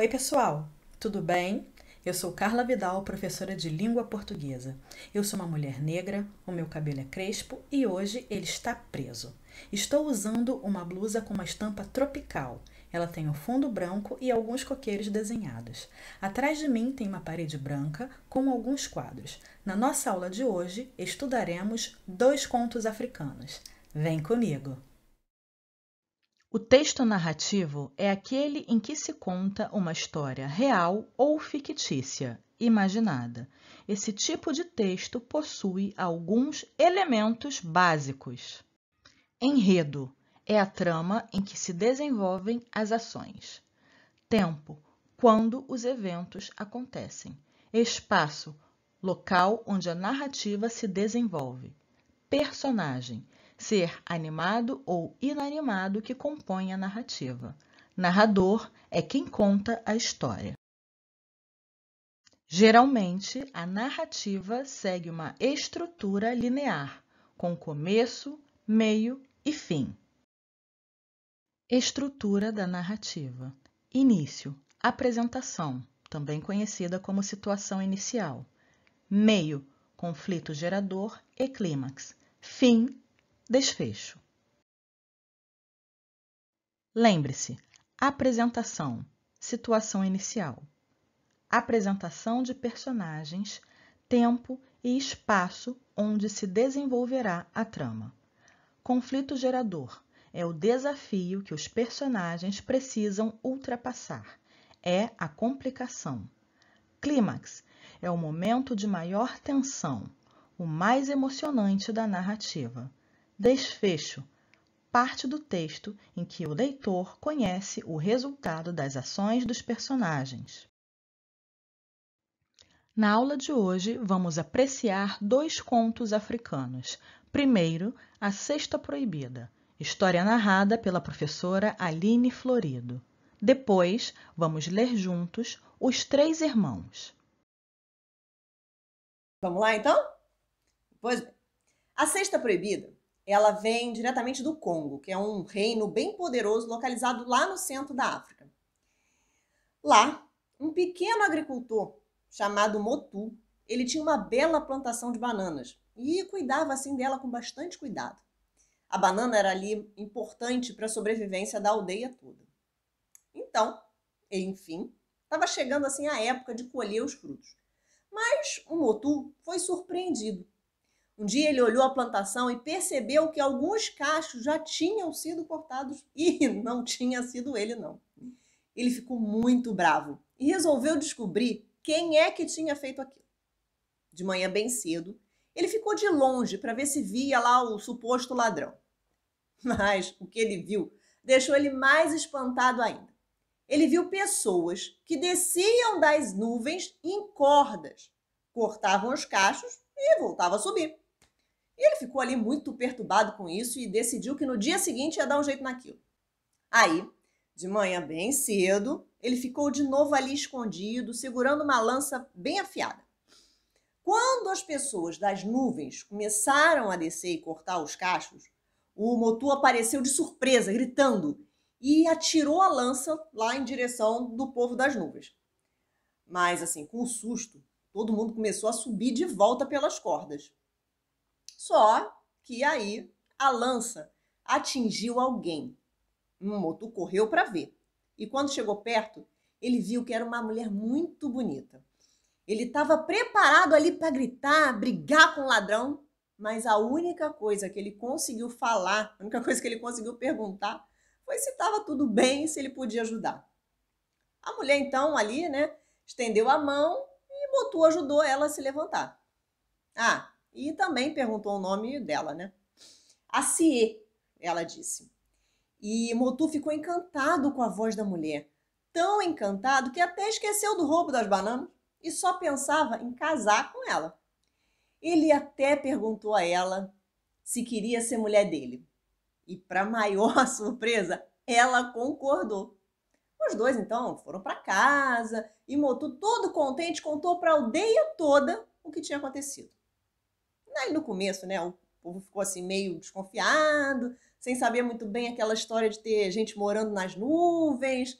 Oi, pessoal, tudo bem? Eu sou Carla Vidal, professora de língua portuguesa. Eu sou uma mulher negra, o meu cabelo é crespo e hoje ele está preso. Estou usando uma blusa com uma estampa tropical. Ela tem o um fundo branco e alguns coqueiros desenhados. Atrás de mim tem uma parede branca com alguns quadros. Na nossa aula de hoje, estudaremos dois contos africanos. Vem comigo! O texto narrativo é aquele em que se conta uma história real ou fictícia, imaginada. Esse tipo de texto possui alguns elementos básicos. Enredo é a trama em que se desenvolvem as ações. Tempo quando os eventos acontecem. Espaço local onde a narrativa se desenvolve. Personagem ser animado ou inanimado que compõe a narrativa. Narrador é quem conta a história. Geralmente, a narrativa segue uma estrutura linear, com começo, meio e fim. Estrutura da narrativa: início, apresentação, também conhecida como situação inicial, meio, conflito gerador e clímax, fim, Desfecho. Lembre-se: apresentação, situação inicial, apresentação de personagens, tempo e espaço onde se desenvolverá a trama. Conflito gerador é o desafio que os personagens precisam ultrapassar, é a complicação. Clímax é o momento de maior tensão, o mais emocionante da narrativa. Desfecho parte do texto em que o leitor conhece o resultado das ações dos personagens. Na aula de hoje, vamos apreciar dois contos africanos. Primeiro, A Sexta Proibida, história narrada pela professora Aline Florido. Depois, vamos ler juntos Os Três Irmãos. Vamos lá, então? Pois bem. A Sexta Proibida ela vem diretamente do Congo, que é um reino bem poderoso localizado lá no centro da África. Lá, um pequeno agricultor chamado Motu, ele tinha uma bela plantação de bananas e cuidava assim dela com bastante cuidado. A banana era ali importante para a sobrevivência da aldeia toda. Então, enfim, estava chegando assim a época de colher os frutos. Mas o Motu foi surpreendido um dia ele olhou a plantação e percebeu que alguns cachos já tinham sido cortados e não tinha sido ele, não. Ele ficou muito bravo e resolveu descobrir quem é que tinha feito aquilo. De manhã bem cedo, ele ficou de longe para ver se via lá o suposto ladrão. Mas o que ele viu deixou ele mais espantado ainda. Ele viu pessoas que desciam das nuvens em cordas, cortavam os cachos e voltavam a subir. E ele ficou ali muito perturbado com isso e decidiu que no dia seguinte ia dar um jeito naquilo. Aí, de manhã bem cedo, ele ficou de novo ali escondido, segurando uma lança bem afiada. Quando as pessoas das nuvens começaram a descer e cortar os cachos, o Motu apareceu de surpresa, gritando, e atirou a lança lá em direção do povo das nuvens. Mas, assim, com um susto, todo mundo começou a subir de volta pelas cordas. Só que aí a lança atingiu alguém. Motu correu para ver. E quando chegou perto, ele viu que era uma mulher muito bonita. Ele estava preparado ali para gritar, brigar com o ladrão, mas a única coisa que ele conseguiu falar, a única coisa que ele conseguiu perguntar foi se estava tudo bem, se ele podia ajudar. A mulher então ali, né, estendeu a mão e Motu ajudou ela a se levantar. Ah, e também perguntou o nome dela, né? A Cie, ela disse. E Motu ficou encantado com a voz da mulher. Tão encantado que até esqueceu do roubo das bananas e só pensava em casar com ela. Ele até perguntou a ela se queria ser mulher dele. E, para maior surpresa, ela concordou. Os dois então foram para casa e Motu, todo contente, contou para a aldeia toda o que tinha acontecido. Aí no começo, né, o povo ficou assim meio desconfiado, sem saber muito bem aquela história de ter gente morando nas nuvens.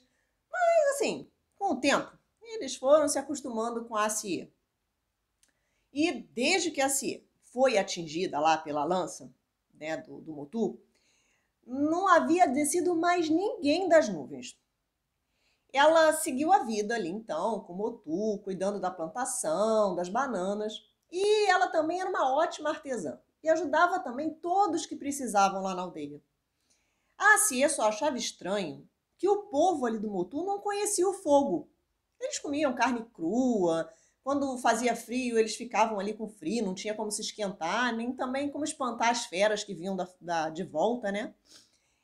Mas assim, com o tempo, eles foram se acostumando com a CIE. E desde que a CIE foi atingida lá pela lança né, do, do Motu, não havia descido mais ninguém das nuvens. Ela seguiu a vida ali então, com o Motu, cuidando da plantação, das bananas. E ela também era uma ótima artesã e ajudava também todos que precisavam lá na aldeia. A Cie só achava estranho que o povo ali do Motu não conhecia o fogo. Eles comiam carne crua, quando fazia frio eles ficavam ali com frio, não tinha como se esquentar, nem também como espantar as feras que vinham da, da, de volta, né?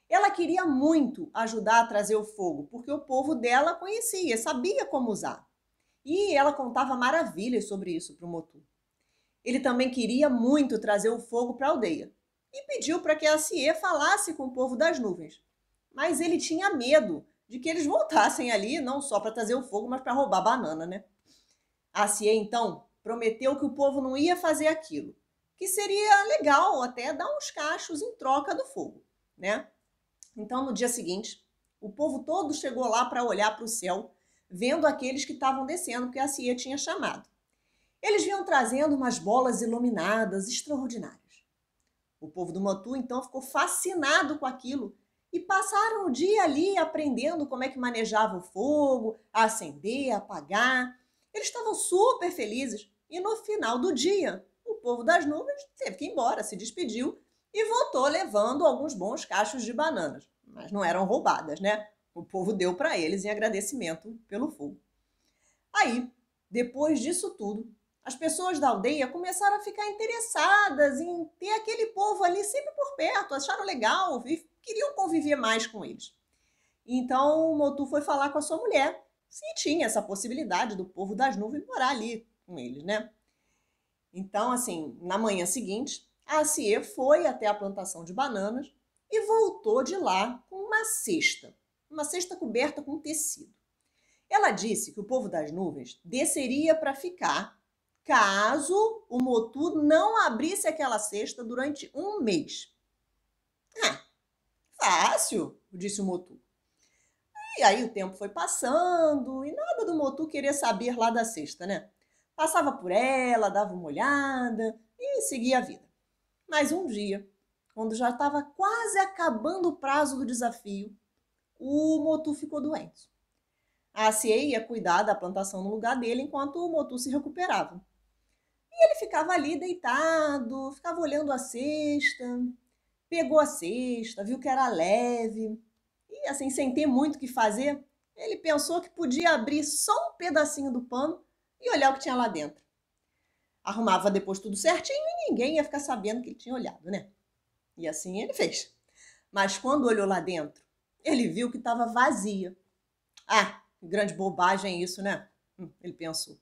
Ela queria muito ajudar a trazer o fogo, porque o povo dela conhecia, sabia como usar. E ela contava maravilhas sobre isso para o Motu. Ele também queria muito trazer o fogo para a aldeia e pediu para que a Cie falasse com o povo das nuvens. Mas ele tinha medo de que eles voltassem ali não só para trazer o fogo, mas para roubar a banana, né? A Cie então prometeu que o povo não ia fazer aquilo, que seria legal até dar uns cachos em troca do fogo, né? Então no dia seguinte, o povo todo chegou lá para olhar para o céu, vendo aqueles que estavam descendo, que a Cie tinha chamado. Eles vinham trazendo umas bolas iluminadas extraordinárias. O povo do Motu então ficou fascinado com aquilo e passaram o dia ali aprendendo como é que manejava o fogo, a acender, a apagar. Eles estavam super felizes e no final do dia, o povo das nuvens teve que ir embora, se despediu e voltou levando alguns bons cachos de bananas, mas não eram roubadas, né? O povo deu para eles em agradecimento pelo fogo. Aí, depois disso tudo, as pessoas da aldeia começaram a ficar interessadas em ter aquele povo ali sempre por perto, acharam legal e queriam conviver mais com eles. Então o Motu foi falar com a sua mulher se tinha essa possibilidade do povo das nuvens morar ali com eles, né? Então, assim, na manhã seguinte, a Cie foi até a plantação de bananas e voltou de lá com uma cesta, uma cesta coberta com tecido. Ela disse que o povo das nuvens desceria para ficar caso o Motu não abrisse aquela cesta durante um mês. Ah, fácil, disse o Motu. E aí o tempo foi passando e nada do Motu queria saber lá da cesta, né? Passava por ela, dava uma olhada e seguia a vida. Mas um dia, quando já estava quase acabando o prazo do desafio, o Motu ficou doente. A ACE ia cuidar da plantação no lugar dele enquanto o Motu se recuperava. E ele ficava ali deitado, ficava olhando a cesta, pegou a cesta, viu que era leve. E assim, sem ter muito o que fazer, ele pensou que podia abrir só um pedacinho do pano e olhar o que tinha lá dentro. Arrumava depois tudo certinho e ninguém ia ficar sabendo que ele tinha olhado, né? E assim ele fez. Mas quando olhou lá dentro, ele viu que estava vazia. Ah, grande bobagem isso, né? Hum, ele pensou.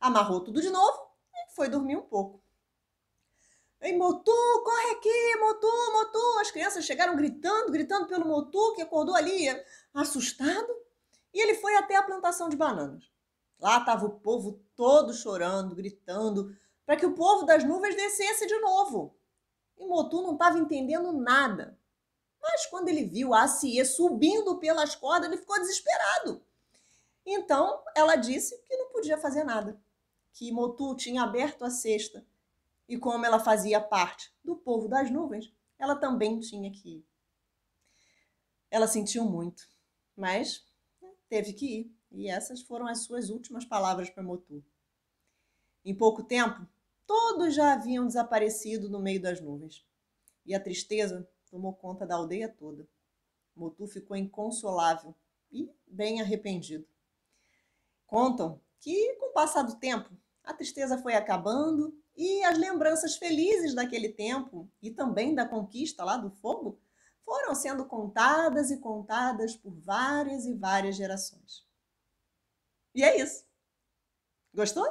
Amarrou tudo de novo foi dormir um pouco. Ei, Motu, corre aqui, Motu, Motu. As crianças chegaram gritando, gritando pelo Motu, que acordou ali eh, assustado. E ele foi até a plantação de bananas. Lá estava o povo todo chorando, gritando, para que o povo das nuvens descesse de novo. E Motu não estava entendendo nada. Mas quando ele viu a Cie subindo pelas cordas, ele ficou desesperado. Então ela disse que não podia fazer nada que Motu tinha aberto a cesta e como ela fazia parte do povo das nuvens, ela também tinha que ir. Ela sentiu muito, mas né, teve que ir. E essas foram as suas últimas palavras para Motu. Em pouco tempo, todos já haviam desaparecido no meio das nuvens. E a tristeza tomou conta da aldeia toda. Motu ficou inconsolável e bem arrependido. Contam que, com o passar do tempo, a tristeza foi acabando e as lembranças felizes daquele tempo e também da conquista lá do fogo foram sendo contadas e contadas por várias e várias gerações. E é isso. Gostou?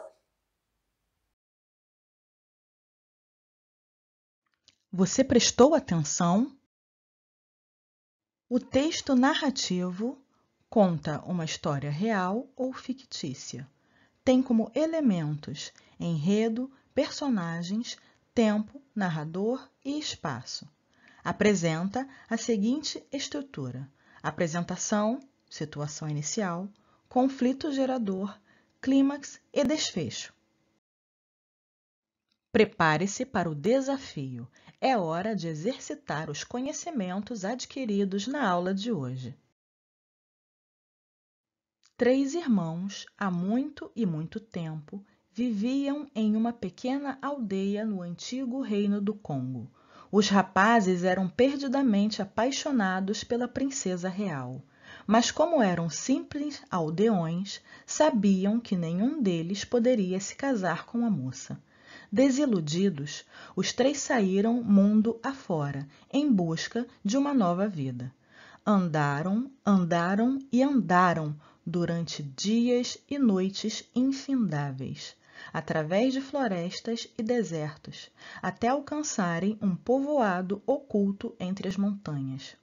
Você prestou atenção? O texto narrativo conta uma história real ou fictícia tem como elementos enredo, personagens, tempo, narrador e espaço. Apresenta a seguinte estrutura: apresentação, situação inicial, conflito gerador, clímax e desfecho. Prepare-se para o desafio. É hora de exercitar os conhecimentos adquiridos na aula de hoje. Três irmãos, há muito e muito tempo, viviam em uma pequena aldeia no antigo reino do Congo. Os rapazes eram perdidamente apaixonados pela princesa real, mas como eram simples aldeões, sabiam que nenhum deles poderia se casar com a moça. Desiludidos, os três saíram mundo afora, em busca de uma nova vida. Andaram, andaram e andaram durante dias e noites infindáveis, através de florestas e desertos, até alcançarem um povoado oculto entre as montanhas.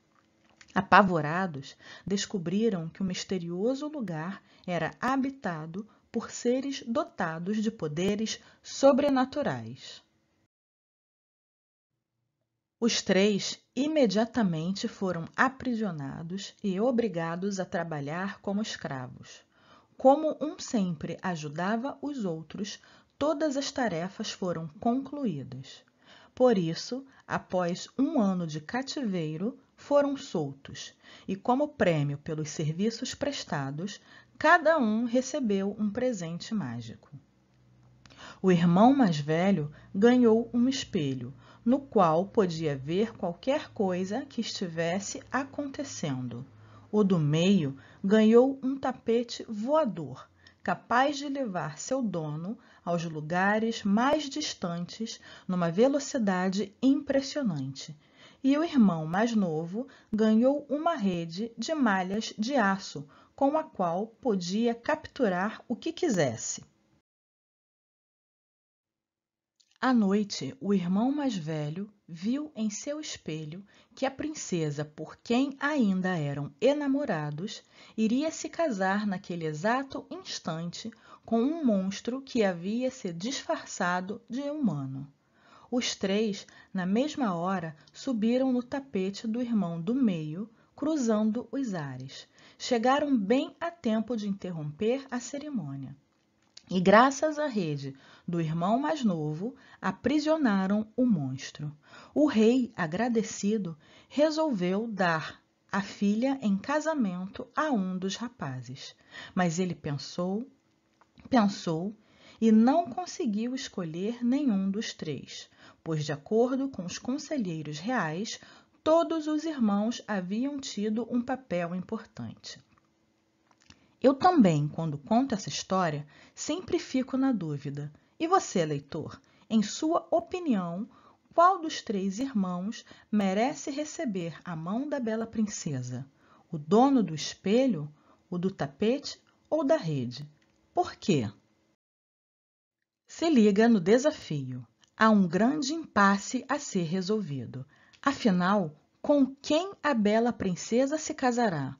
Apavorados, descobriram que o misterioso lugar era habitado por seres dotados de poderes sobrenaturais. Os três imediatamente foram aprisionados e obrigados a trabalhar como escravos. Como um sempre ajudava os outros, todas as tarefas foram concluídas. Por isso, após um ano de cativeiro, foram soltos, e como prêmio pelos serviços prestados, cada um recebeu um presente mágico. O irmão mais velho ganhou um espelho, no qual podia ver qualquer coisa que estivesse acontecendo. O do meio ganhou um tapete voador, capaz de levar seu dono aos lugares mais distantes numa velocidade impressionante. E o irmão mais novo ganhou uma rede de malhas de aço com a qual podia capturar o que quisesse. À noite, o irmão mais velho viu em seu espelho que a princesa, por quem ainda eram enamorados, iria se casar naquele exato instante com um monstro que havia se disfarçado de humano. Os três, na mesma hora, subiram no tapete do irmão do meio, cruzando os ares. Chegaram bem a tempo de interromper a cerimônia. E graças à rede do irmão mais novo, aprisionaram o monstro. O rei, agradecido, resolveu dar a filha em casamento a um dos rapazes. Mas ele pensou, pensou e não conseguiu escolher nenhum dos três, pois, de acordo com os conselheiros reais, todos os irmãos haviam tido um papel importante. Eu também, quando conto essa história, sempre fico na dúvida. E você, leitor, em sua opinião, qual dos três irmãos merece receber a mão da bela princesa? O dono do espelho, o do tapete ou da rede? Por quê? Se liga no desafio. Há um grande impasse a ser resolvido. Afinal, com quem a bela princesa se casará?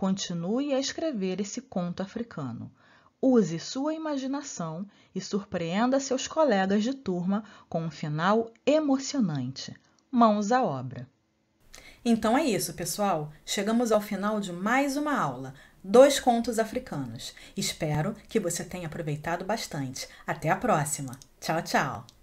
Continue a escrever esse conto africano. Use sua imaginação e surpreenda seus colegas de turma com um final emocionante. Mãos à obra! Então é isso, pessoal. Chegamos ao final de mais uma aula, dois contos africanos. Espero que você tenha aproveitado bastante. Até a próxima. Tchau, tchau.